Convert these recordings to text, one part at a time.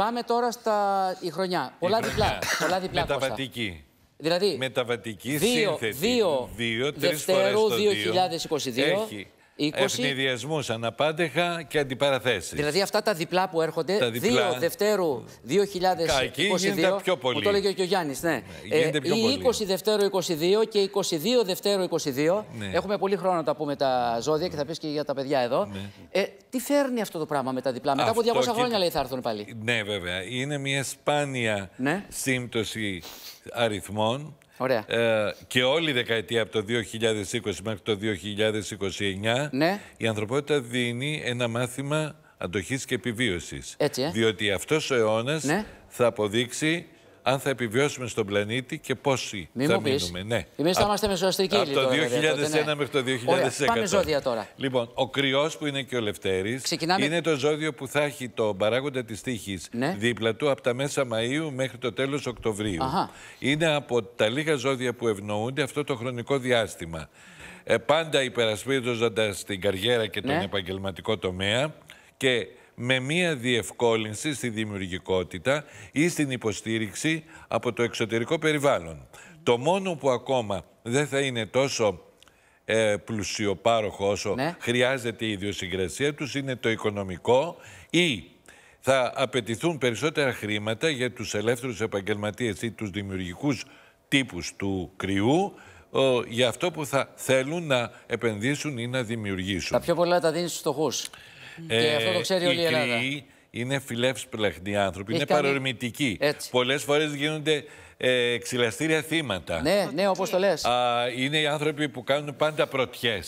Πάμε τώρα στα η χρονιά. Πολλά διπλά. Πολλά διπλά Μεταβατική. Δηλαδή, Μεταβατική δύο, σύνθετη. Δύο, δύο τρεις Δευτέρου 2022. Έχει ο Ευνηδιασμούς αναπάντεχα και αντιπαραθέσεις. Δηλαδή αυτά τα διπλά που έρχονται. 2 Δευτέρου 2022. είναι γίνεται πιο πολύ. Που το λέγει και ο Γιάννης. Ναι. ναι ε, ή 20 Δευτέρου 22 και 22 Δευτέρου 22. Ναι. Έχουμε πολύ χρόνο να τα πούμε τα ζώδια και θα πεις και για τα παιδιά εδώ. Ναι. Ε, τι φέρνει αυτό το πράγμα με τα διπλά. Μετά από 200 χρόνια λέει θα έρθουν πάλι. Ναι, βέβαια. Είναι μια σπάνια ναι. σύμπτωση αριθμών. Ε, και όλη η δεκαετία από το 2020 μέχρι το 2029 ναι. η ανθρωπότητα δίνει ένα μάθημα αντοχής και επιβίωσης. Έτσι, ε. Διότι αυτός ο αιώνας ναι. θα αποδείξει αν θα επιβιώσουμε στον πλανήτη και πόσοι θα μείνουμε. Ναι. Εμείς θα είμαστε μεσοαστρικοί Από το 2001 ναι. μέχρι το 2010. Ωραία. Πάμε ζώδια τώρα. Λοιπόν, ο κρυός που είναι και ο Λευτέρης είναι το ζώδιο που θα έχει τον παράγοντα της τύχης ναι. δίπλα του από τα μέσα Μαου μέχρι το τέλος Οκτωβρίου. Είναι από τα λίγα ζώδια που ευνοούνται αυτό το χρονικό διάστημα. Ε, πάντα υπερασπίζοντας την καριέρα και τον ναι. επαγγελματικό τομέα και με μία διευκόλυνση στη δημιουργικότητα ή στην υποστήριξη από το εξωτερικό περιβάλλον. Το μόνο που ακόμα δεν θα είναι τόσο ε, πλουσιοπάροχο όσο ναι. χρειάζεται η ιδιοσυγκρασία τους είναι το οικονομικό ή θα απαιτηθούν περισσότερα χρήματα για τους ελεύθερους επαγγελματίες ή τους δημιουργικούς τύπους του κρυού για αυτό που θα θέλουν να επενδύσουν ή να δημιουργήσουν. Τα πιο πολλά τα δίνεις στους ε, και αυτό το ξέρει όλη η Ελλάδα. Κρυοί είναι φιλεύσπλαχνοί άνθρωποι, Έχει είναι παρορμητικοί. Πολλές φορές γίνονται ε, ξυλαστήρια θύματα. Ναι, ναι, όπως το λες. Είναι οι άνθρωποι που κάνουν πάντα πρωτιές.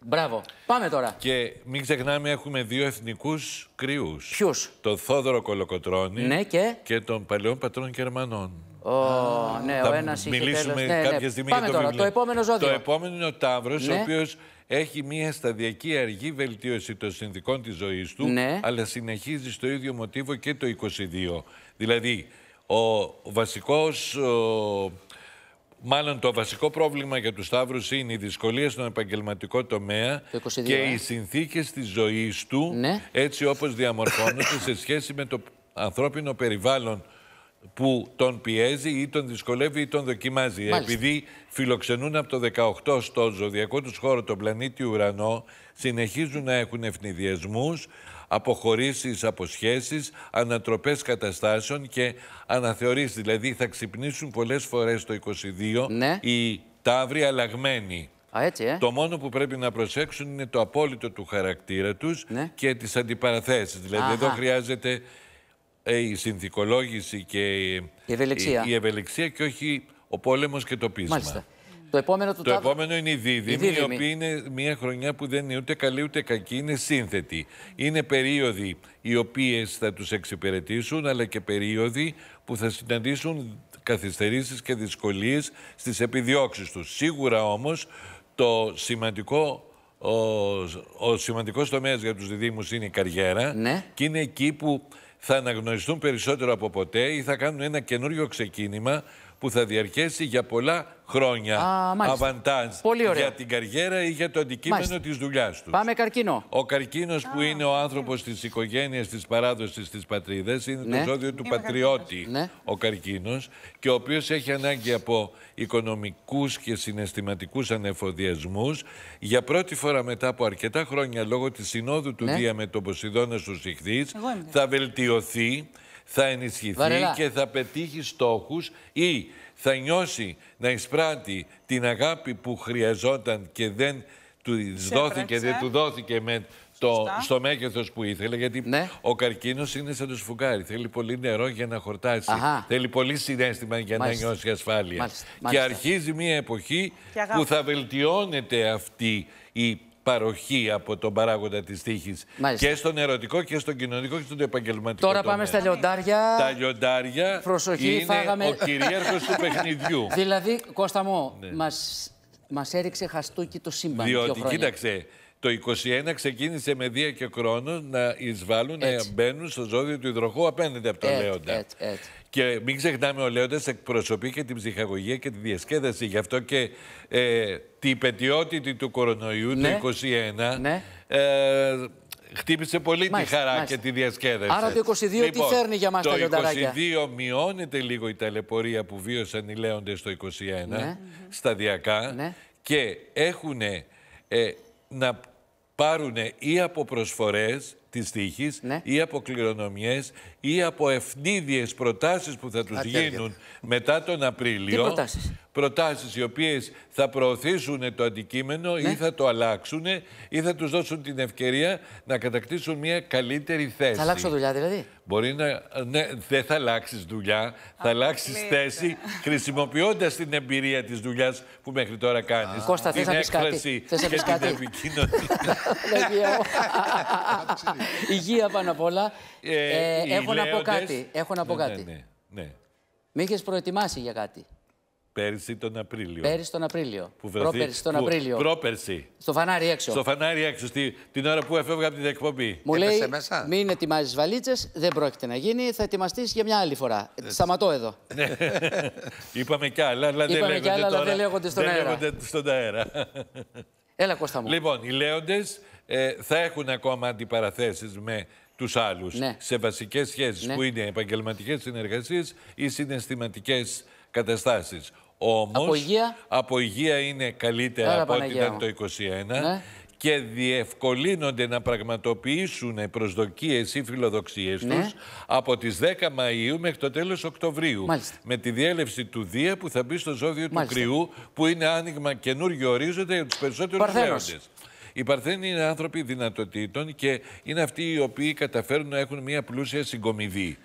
Μπράβο. Πάμε τώρα. Και μην ξεχνάμε, έχουμε δύο εθνικούς κρύους. Ποιους? Τον Θόδωρο Κολοκοτρόνη ναι, και... και τον Παλαιόν Πατρών Γερμανών. Oh, ναι, ο ένας μιλήσουμε τέλος. κάποια ναι, ναι. στιγμή για το τώρα, Το επόμενο ζώδιο. Το επόμενο είναι ο Ταύρος, ναι έχει μια σταδιακή αργή βελτίωση των συνδικών της ζωής του, ναι. αλλά συνεχίζει στο ίδιο μοτίβο και το 22. Δηλαδή, ο βασικός... Μάλλον το βασικό πρόβλημα για τους Σταύρους είναι οι δυσκολία στον επαγγελματικό τομέα και ε. οι συνθήκες της ζωής του, ναι. έτσι όπως διαμορφώνονται σε σχέση με το ανθρώπινο περιβάλλον που τον πιέζει ή τον δυσκολεύει ή τον δοκιμάζει. Επειδή φιλοξενούν από το 18 στο ζωδιακό τους χώρο τον πλανήτη Ουρανό, συνεχίζουν να έχουν ευνηδιασμούς, αποχωρήσεις, αποσχέσεις, ανατροπές καταστάσεων και αναθεωρήσεις. Δηλαδή θα ξυπνήσουν πολλές φορές το 22 ναι. οι ταύροι αλλαγμένοι. Ε. Το μόνο που πρέπει να προσέξουν είναι το απόλυτο του χαρακτήρα τους ναι. και τις αντιπαραθέσεις. Δηλαδή εδώ χρειάζεται ε, η συνθηκολόγηση και η, ευελεξία ευελιξία. η, η ευελιξία και όχι ο πόλεμος και το πείσμα. Μάλιστα. Το επόμενο, το επόμενο είναι η δίδυμη, η, η οποία είναι μια χρονιά που δεν είναι ούτε καλή ούτε κακή, είναι σύνθετη. Είναι περίοδοι οι οποίες θα τους εξυπηρετήσουν, αλλά και περίοδοι που θα συναντήσουν καθυστερήσεις και δυσκολίες στις επιδιώξεις τους. Σίγουρα όμως το σημαντικό ο, ο σημαντικός τομέας για τους διδήμους είναι η καριέρα ναι. και είναι εκεί που θα αναγνωριστούν περισσότερο από ποτέ ή θα κάνουν ένα καινούριο ξεκίνημα που θα διαρκέσει για πολλά χρόνια. Αβαντάζ για την καριέρα ή για το αντικείμενο της δουλειάς τους. Πάμε καρκίνο. Ο καρκίνος που είναι ο άνθρωπος της οικογένειας, της παράδοσης, της πατρίδας, είναι το ναι. ζώδιο του πατριώτη. Ναι. Ο καρκίνος και ο οποίος έχει ανάγκη από οικονομικούς και συναισθηματικούς ανεφοδιασμούς. Για πρώτη φορά μετά από αρκετά χρόνια, λόγω της συνόδου του ναι. Δία με τον Ποσειδώνα στου θα βελτιωθεί θα ενισχυθεί και θα πετύχει στόχους ή θα νιώσει να εισπράττει την αγάπη που χρειαζόταν και δεν του δόθηκε, δεν του δόθηκε με το, στο μέγεθος που ήθελε. Γιατί ναι. ο καρκίνος είναι σαν το σφουγγάρι. Θέλει πολύ νερό για να χορτάσει. Θέλει πολύ συνέστημα για να νιώσει ασφάλεια. Και αρχίζει μια εποχή που θα βελτιώνεται αυτή η παροχή από τον παράγοντα της τύχης. Και στον ερωτικό και στον κοινωνικό και στον επαγγελματικό. Τώρα πάμε στα λιοντάρια. Τα λιοντάρια Προσοχή, είναι φάγαμε... ο κυρίαρχος του παιχνιδιού. Δηλαδή, Κώστα μου, ναι. μας, έριξε χαστούκι το σύμπαν. Διότι, κοίταξε, το 21 ξεκίνησε με δία και χρόνο να εισβάλλουν, έτσι. να μπαίνουν στο ζώδιο του υδροχού απέναντι από τον Λέοντα. και μην ξεχνάμε, ο Λέοντας εκπροσωπεί και την ψυχαγωγία και τη διασκέδαση. Γι' αυτό και ε, την υπετιότητη του κορονοϊού το 21. Ναι, ναι. Ε, χτύπησε πολύ τη χαρά και τη διασκέδαση. Άρα το 22 τι λοιπόν, φέρνει για μας τα λιονταράκια. Το 22 μειώνεται λίγο η ταλαιπωρία που βίωσαν οι λέοντες το 21 ναι. σταδιακά ναι. και έχουν ε, να πάρουν ή από προσφορές της τύχης ναι. ή από κληρονομιές ή από ευνίδιες προτάσεις που θα τους γίνουν μετά τον Απρίλιο. Τι προτάσεις? προτάσεις οι οποίες θα προωθήσουν το αντικείμενο ή ναι. θα το αλλάξουν ή θα τους δώσουν την ευκαιρία να κατακτήσουν μια καλύτερη θέση. Θα αλλάξω δουλειά δηλαδή. Μπορεί να... Ναι, δεν θα αλλάξεις δουλειά, θα αλλάξει θέση χρησιμοποιώντας την εμπειρία της δουλειάς που μέχρι τώρα κάνεις. Κώστα, θες να πεις κάτι. και την επικοινωνία. Υγεία πάνω απ' όλα. Ε, ε, έχω, να πω κάτι. έχω να πω ναι, ναι, κάτι. Ναι, ναι, Με είχες προετοιμάσει για κάτι. Πέρσι τον Απρίλιο. Πέρσι τον Απρίλιο. Που πρόπερσι τον Απρίλιο. Πρόπερσι. Στο φανάρι έξω. Στο φανάρι έξω, στη, την ώρα που έφευγα από την εκπομπή. Μου λέει, μην ετοιμάζεις βαλίτσες, δεν πρόκειται να γίνει, θα ετοιμαστείς για μια άλλη φορά. Ε, Σταματώ εδώ. Είπαμε κι άλλα, αλλά δεν λέγονται, τώρα, δεν λέγονται στον δεν αέρα. Λέγονται στον αέρα. Έλα, Κώστα μου. Λοιπόν, οι Λέοντες ε, θα έχουν ακόμα αντιπαραθέσεις με τους άλλους ναι. σε βασικές σχέσεις ναι. που είναι επαγγελματικές συνεργασίες ή συναισθηματικές καταστάσεις. Όμως, από υγεία, από είναι καλύτερα από ό,τι ήταν το 2021 ναι. και διευκολύνονται να πραγματοποιήσουν προσδοκίες ή φιλοδοξίες ναι. τους από τις 10 Μαΐου μέχρι το τέλος Οκτωβρίου. Μάλιστα. Με τη διέλευση του Δία που θα μπει στο ζώδιο του Κρυού που είναι άνοιγμα καινούργιο ορίζοντα για τους περισσότερους Παρθένος. Οι Παρθένοι είναι άνθρωποι δυνατοτήτων και είναι αυτοί οι οποίοι καταφέρουν να έχουν μια πλούσια συγκομιδή.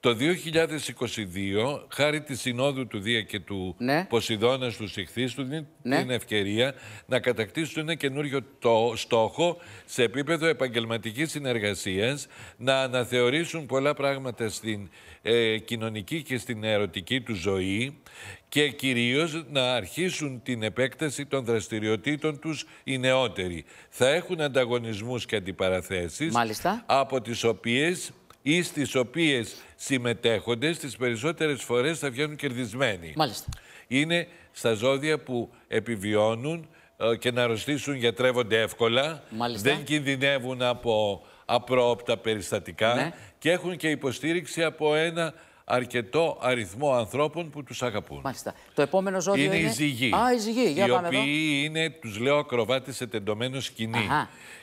Το 2022, χάρη τη Συνόδου του Δία και του ναι. Ποσειδώνας του Συχθεί του δίνει ναι. την ευκαιρία να κατακτήσουν ένα καινούριο το στόχο σε επίπεδο επαγγελματικής συνεργασίας, να αναθεωρήσουν πολλά πράγματα στην ε, κοινωνική και στην ερωτική του ζωή και κυρίως να αρχίσουν την επέκταση των δραστηριοτήτων τους οι νεότεροι. Θα έχουν ανταγωνισμούς και αντιπαραθέσεις από τις οποίες ή στις οποίες συμμετέχονται, στις περισσότερες φορές θα βγαίνουν κερδισμένοι. Μάλιστα. Είναι στα ζώδια που επιβιώνουν ε, και να αρρωστήσουν γιατρεύονται εύκολα, Μάλιστα. δεν κινδυνεύουν από απρόοπτα περιστατικά ναι. και έχουν και υποστήριξη από ένα αρκετό αριθμό ανθρώπων που τους αγαπούν. Μάλιστα. Το επόμενο ζώδιο είναι. Είναι η ζυγή. Α, Για οι οποίοι είναι, τους λέω, ακροβάτες σε τεντωμένο σκηνή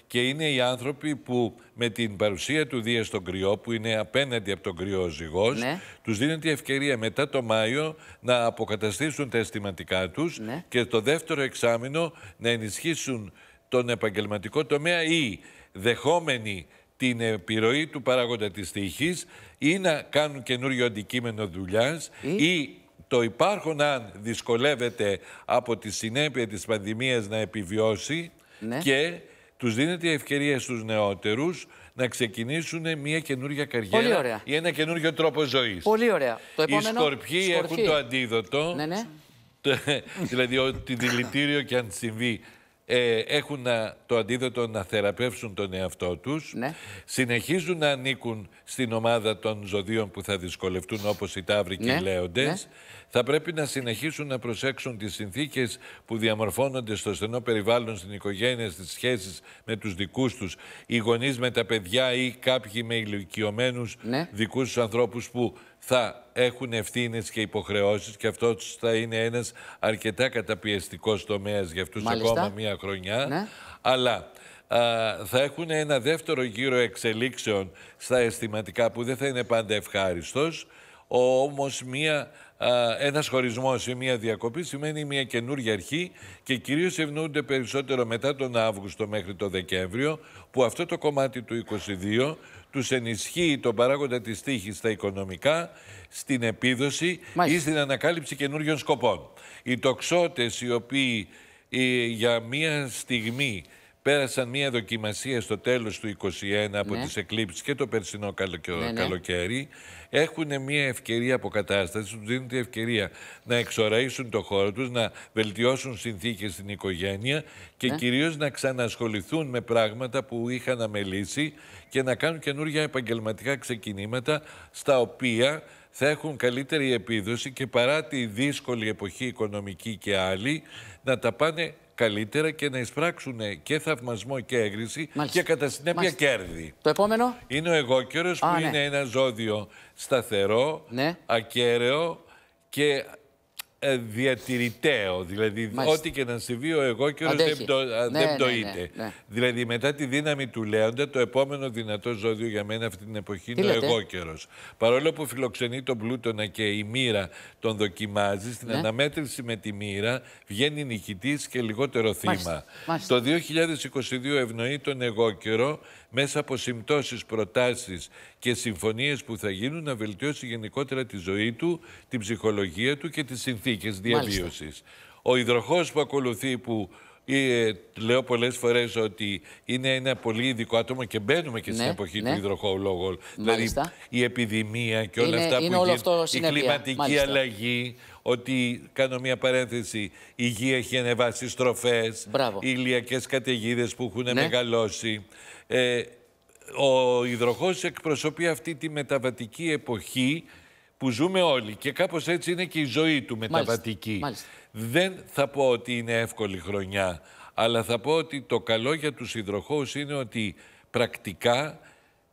και είναι οι άνθρωποι που με την παρουσία του Δίας στον κρυό, που είναι απέναντι από τον κρυό ζυγός, ναι. τους δίνουν τη ευκαιρία μετά το Μάιο να αποκαταστήσουν τα αισθηματικά τους ναι. και το δεύτερο εξάμεινο να ενισχύσουν τον επαγγελματικό τομέα ή δεχόμενοι την επιρροή του παράγοντα της τύχης ή να κάνουν καινούριο αντικείμενο δουλειάς ή, το υπάρχον αν δυσκολεύεται από τη συνέπεια της πανδημίας να επιβιώσει ναι. και τους δίνεται η ευκαιρία στους νεότερους να ξεκινήσουν μια καινούργια καριέρα Πολύ ή ένα καινούργιο τρόπο ζωής. Πολύ ωραία. Το επόμενο... Οι σκορπιοί έχουν το αντίδοτο. Ναι, ναι. δηλαδή ότι δηλητήριο και αν συμβεί ε, έχουν να, το αντίθετο να θεραπεύσουν τον εαυτό τους, ναι. συνεχίζουν να ανήκουν στην ομάδα των ζωδίων που θα δυσκολευτούν όπως οι Ταύροι και οι ναι, ναι. λέοντες, ναι. θα πρέπει να συνεχίσουν να προσέξουν τις συνθήκες που διαμορφώνονται στο στενό περιβάλλον, στην οικογένεια, στις σχέσεις με τους δικούς τους, οι γονείς με τα παιδιά ή κάποιοι με ηλικιωμένους ναι. δικούς τους ανθρώπους που θα έχουν ευθύνες και υποχρεώσεις και αυτός θα είναι ένας αρκετά καταπιεστικός τομέας για αυτούς ακόμα μία χρονιά. Ναι. Αλλά θα έχουν ένα δεύτερο γύρο εξελίξεων στα αισθηματικά που δεν θα είναι πάντα ευχάριστος. Όμω Ένας χωρισμός ή μία διακοπή σημαίνει μία καινούργια αρχή και κυρίως ευνοούνται περισσότερο μετά τον Αύγουστο μέχρι τον Δεκέμβριο, που αυτό το κομμάτι του 2022 τους ενισχύει τον παράγοντα της τύχης στα οικονομικά, στην επίδοση ή στην ανακάλυψη καινούριων σκοπών. Οι τοξότες οι οποίοι ε, για μία στιγμή Πέρασαν μία δοκιμασία στο τέλος του 2021 από τι ναι. τις εκλήψεις και το περσινό καλοκαι... ναι, καλοκαίρι. Έχουν μία ευκαιρία αποκατάστασης, τους δίνουν τη ευκαιρία να εξοραίσουν το χώρο τους, να βελτιώσουν συνθήκες στην οικογένεια και ναι. κυρίως να ξανασχοληθούν με πράγματα που είχαν αμελήσει και να κάνουν καινούργια επαγγελματικά ξεκινήματα στα οποία θα έχουν καλύτερη επίδοση και παρά τη δύσκολη εποχή οικονομική και άλλη να τα πάνε καλύτερα και να εισπράξουν και θαυμασμό και έγκριση και κατά συνέπεια κέρδη. Το επόμενο. Είναι ο εγώκερος που ναι. είναι ένα ζώδιο σταθερό, ναι. ακέραιο και ε, διατηρηταίο. Δηλαδή, ό,τι και να συμβεί, ο εγώ και ο ναι, δεν ναι, το ναι, ναι, δηλαδή, μετά τη δύναμη του Λέοντα, το επόμενο δυνατό ζώδιο για μένα αυτή την εποχή είναι ο εγώ καιρο. Παρόλο που φιλοξενεί τον Πλούτονα και η μοίρα τον δοκιμάζει, στην αναμέτρηση με τη μοίρα βγαίνει νικητής και λιγότερο θύμα. Το 2022 ευνοεί τον εγώ καιρο μέσα από συμπτώσεις, προτάσεις και συμφωνίες που θα γίνουν να βελτιώσει γενικότερα τη ζωή του, την ψυχολογία του και τις συνθήκες ο υδροχός που ακολουθεί που ε, λέω πολλές φορές ότι είναι ένα πολύ ειδικό άτομο και μπαίνουμε και ναι, στην εποχή ναι. του λόγω Δηλαδή η επιδημία και όλα αυτά που είναι η κλιματική αλλαγή. Ότι κάνω μια παρένθεση, η γη έχει ανεβάσει στροφές, οι ηλιακές καταιγίδες που έχουν ναι. μεγαλώσει. Ε, ο υδροχός εκπροσωπεί αυτή τη μεταβατική εποχή που ζούμε όλοι και κάπως έτσι είναι και η ζωή του μεταβατική. Δεν θα πω ότι είναι εύκολη χρονιά, αλλά θα πω ότι το καλό για τους υδροχώους είναι ότι πρακτικά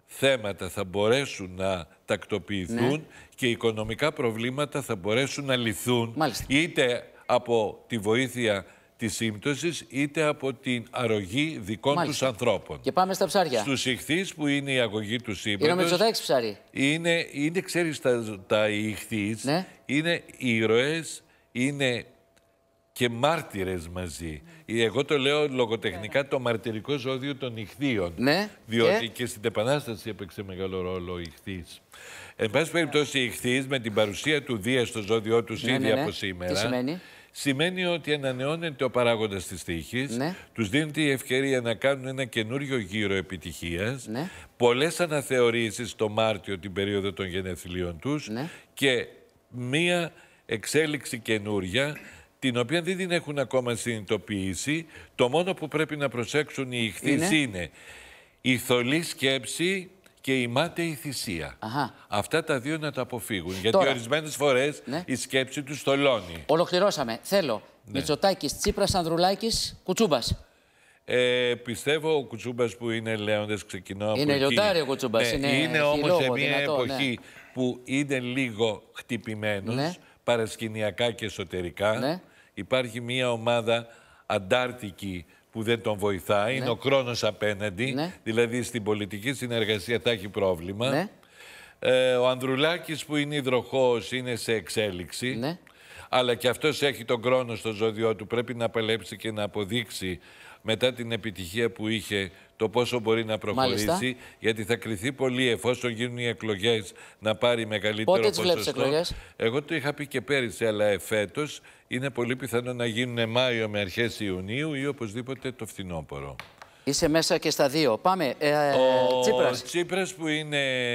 θέματα θα μπορέσουν να τακτοποιηθούν ναι. και οικονομικά προβλήματα θα μπορέσουν να λυθούν είτε από τη βοήθεια της σύμπτωσης είτε από την αρρωγή δικών τους ανθρώπων. Και πάμε στα ψάρια. Στους ηχθείς που είναι η αγωγή του σύμπτωσης. Είναι ο Μητσοτάκης ψάρι. Είναι, είναι ξέρεις, τα, τα ηχθείς ναι. είναι ήρωες, είναι και μάρτυρες μαζί. Ε, εγώ το λέω λογοτεχνικά το μαρτυρικό ζώδιο των ηχθείων. Ναι. Διότι και, στην Επανάσταση έπαιξε μεγάλο ρόλο ο ηχθεί. Εν πάση περιπτώσει, η με την παρουσία του Δία στο ζώδιό τους ναι, ήδη ναι, ναι. από σήμερα σημαίνει ότι ανανεώνεται ο παράγοντας της τύχης, ναι. τους δίνεται η ευκαιρία να κάνουν ένα καινούριο γύρο επιτυχίας, ναι. πολλές αναθεωρήσεις το Μάρτιο την περίοδο των γενεθλίων τους ναι. και μία εξέλιξη καινούρια την οποία δεν την έχουν ακόμα συνειδητοποιήσει. Το μόνο που πρέπει να προσέξουν οι ηχθείς είναι, είναι η θολή σκέψη και η μάταιη θυσία. Αχα. Αυτά τα δύο να τα αποφύγουν. Γιατί ορισμένες φορές ναι. η σκέψη τους στολώνει. Ολοκληρώσαμε. Θέλω. Ναι. Μητσοτάκης, Τσίπρας, Ανδρουλάκης, Κουτσούμπας. Ε, πιστεύω ο Κουτσούμπας που είναι λέοντα, ξεκινώ από Είναι λιοντάρι ο Κουτσούμπας. Ναι, είναι είναι όμως σε μια ναι. εποχή που είναι λίγο χτυπημένος, παρασκηνιακά και εσωτερικά. Υπάρχει μια ομάδα αντάρτικη που δεν τον βοηθάει. Είναι ναι. ο χρόνος απέναντι, ναι. δηλαδή στην πολιτική συνεργασία θα έχει πρόβλημα. Ναι. Ε, ο Ανδρουλάκης που είναι υδροχός είναι σε εξέλιξη, αλλά και αυτός έχει τον χρόνο στο ζώδιό του. Πρέπει να παλέψει και να αποδείξει μετά την επιτυχία που είχε το πόσο μπορεί να προχωρήσει, γιατί θα κριθεί πολύ εφόσον γίνουν οι εκλογές να πάρει μεγαλύτερο Πότε ποσοστό. Εκλογές? Εγώ το είχα πει και πέρυσι, αλλά εφέτος είναι πολύ πιθανό να γίνουν Μάιο με αρχές Ιουνίου ή οπωσδήποτε το φθινόπωρο. Είσαι μέσα και στα δύο. Πάμε. Ε, ο Τσίπρας. που είναι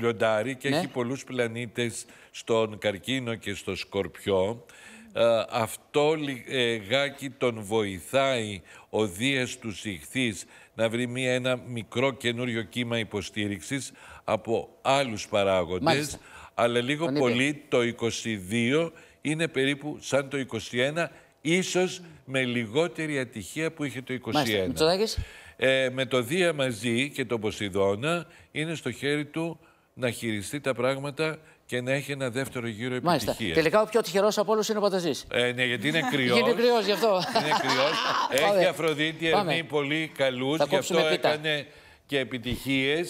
λιοντάρι και ναι. έχει πολλούς πλανήτες στον καρκίνο και στο σκορπιό. Ε, αυτό λιγάκι ε, τον βοηθάει ο Δίες του Συχθής να βρει μια, ένα μικρό καινούριο κύμα υποστήριξης από άλλους παράγοντες, αλλά λίγο πολύ το 22 είναι περίπου σαν το 21, ίσως με λιγότερη ατυχία που είχε το 21. Ε, με το Δία μαζί και τον Ποσειδώνα είναι στο χέρι του να χειριστεί τα πράγματα και να έχει ένα δεύτερο γύρο επιτυχία. Μάλιστα. Τελικά ο πιο τυχερός από όλους είναι ο Πανταζής. Ε, ναι, γιατί είναι κρυός. είναι κρυός γι' αυτό. είναι κρυός. έχει Αφροδίτη Ερμή πολύ καλούς Γι' αυτό πίτα. έκανε και επιτυχίες.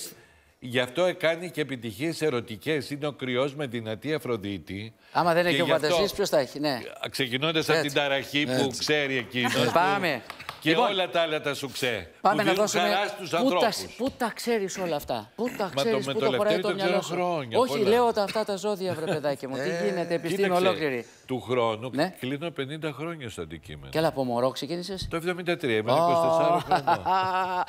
Γι' αυτό έκανε και επιτυχίες ερωτικές. Είναι ο κρυός με δυνατή Αφροδίτη. Άμα δεν έχει ο Πανταζής, ποιος θα έχει. Ναι. Ξεκινώντας από την ταραχή που ξέρει εκείνος. Πάμε. Και λοιπόν, όλα τα άλλα τα σου ξέ. Πάμε που να δώσουμε. Χαράς στους ανθρώπους. Πού τα, τα ξέρεις όλα αυτά. Πού τα ξέρεις, πού το χωράει το, το μυαλό Χρόνια, Όχι, λέω τα αυτά τα ζώδια, βρε παιδάκι μου. Τι ε, γίνεται, επιστήμη ολόκληρη. Του χρόνου ναι? κλείνω 50 χρόνια στο αντικείμενο. Και αλλά από μωρό ξεκίνησες. Το 73, είμαι 24 χρόνια.